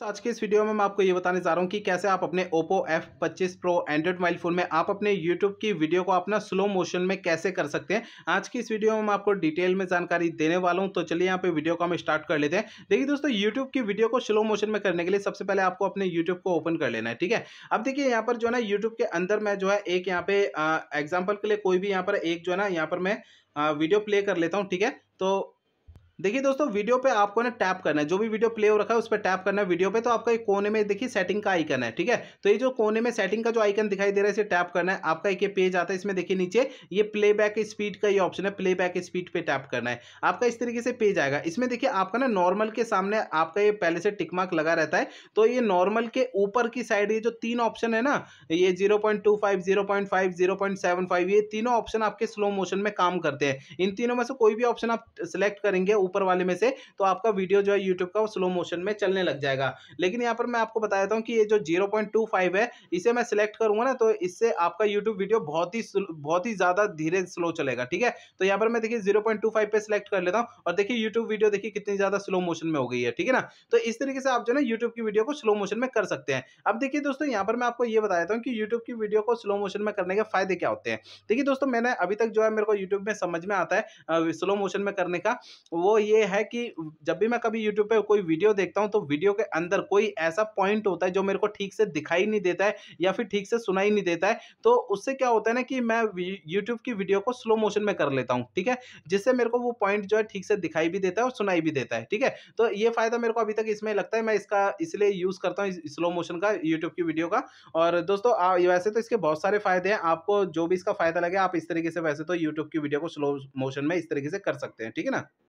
तो आज के इस वीडियो में मैं आपको ये बताने जा रहा हूँ कि कैसे आप अपने Oppo F25 Pro Android mobile phone में आप अपने YouTube की वीडियो को अपना स्लो मोशन में कैसे कर सकते हैं आज की इस वीडियो में मैं आपको डिटेल में जानकारी देने वाला हूँ तो चलिए यहाँ पे वीडियो को हम स्टार्ट कर लेते हैं देखिए दोस्तों यूट्यूब की वीडियो को स्लो मोशन में करने के लिए सबसे पहले आपको अपने यूट्यूब को ओपन कर लेना है ठीक है अब देखिए यहाँ पर जो है ना यूट्यूब के अंदर मैं जो है एक यहाँ पे एग्जाम्पल के लिए कोई भी यहाँ पर एक जो है ना यहाँ पर मैं वीडियो प्ले कर लेता हूँ ठीक है तो देखिए दोस्तों वीडियो पे आपको ना टैप करना है जो भी वीडियो प्ले हो रखा है उस पर टैप करना है वीडियो पे तो आपका एक कोने में देखिए सेटिंग का आइकन है ठीक है तो ये जो कोने में सेटिंग का जो आइकन दिखाई दे रहा है इसे टैप करना है आपका एक ये पेज आता है इसमें देखिए नीचे ये प्ले स्पीड का ये ऑप्शन है प्ले स्पीड पर टैप करना है आपका इस तरीके से पेज आएगा इसमें देखिए आपका ना नॉर्मल के सामने आपका ये पहले से टिकमार्क लगा रहता है तो ये नॉर्मल के ऊपर की साइड ये जो तीन ऑप्शन है ना ये zero point two five zero point five zero point seven five ये तीनों ऑप्शन आपके स्लो मोशन में काम करते हैं इन तीनों में से कोई भी ऑप्शन आप सिलेक्ट करेंगे ऊपर वाले में से तो आपका वीडियो जो है यूट्यूब का स्लो मोशन में चलने लग जाएगा लेकिन यहाँ पर मैं आपको बता देता हूँ कि ये जो जीरो है इसे मैं सिलेक्ट करूंगा ना तो इससे आपका यूट्यूब वीडियो बहुत ही बहुत ही ज़्यादा धीरे स्लो चलेगा ठीक है तो यहाँ पर मैं देखिए जीरो पे सिलेक्ट कर लेता हूँ और देखिए यूट्यूब वीडियो देखिए कितनी ज़्यादा स्लो मोशन में हो गई है ठीक है ना तो इस तरीके से आप जो ना यूट्यूब की वीडियो को स्लो मोशन में कर सकते हैं अब देखिए दोस्तों यहाँ पर मैं आपको ये बता देता हूँ कि यूट्यूब की वीडियो को स्लो मोशन में करने के फायदे क्या होते हैं देखिए दोस्तों मैंने अभी तक जो है मेरे को यूट्यूब में समझ में आता है स्लो मोशन में करने का वो ये है कि जब भी मैं कभी YouTube पे कोई वीडियो देखता हूँ तो वीडियो के अंदर कोई ऐसा पॉइंट होता है जो मेरे को ठीक से दिखाई नहीं देता है या फिर ठीक से सुनाई नहीं देता है तो उससे क्या होता है ना कि मैं YouTube की वीडियो को स्लो मोशन में कर लेता हूँ ठीक है जिससे मेरे को वो पॉइंट जो है ठीक से दिखाई भी देता है और सुनाई भी देता है ठीक है तो ये फायदा मेरे को अभी तक इसमें लगता है मैं इसका इसलिए यूज करता हूँ स्लो मोशन का यूट्यूब की वीडियो का और दोस्तों वैसे तो इसके बहुत सारे फायदे हैं आपको जो भी इसका फायदा लगे आप इस तरीके से वैसे तो यूट्यूब की वीडियो को स्लो मोशन में इस तरीके से कर सकते हैं ठीक है ना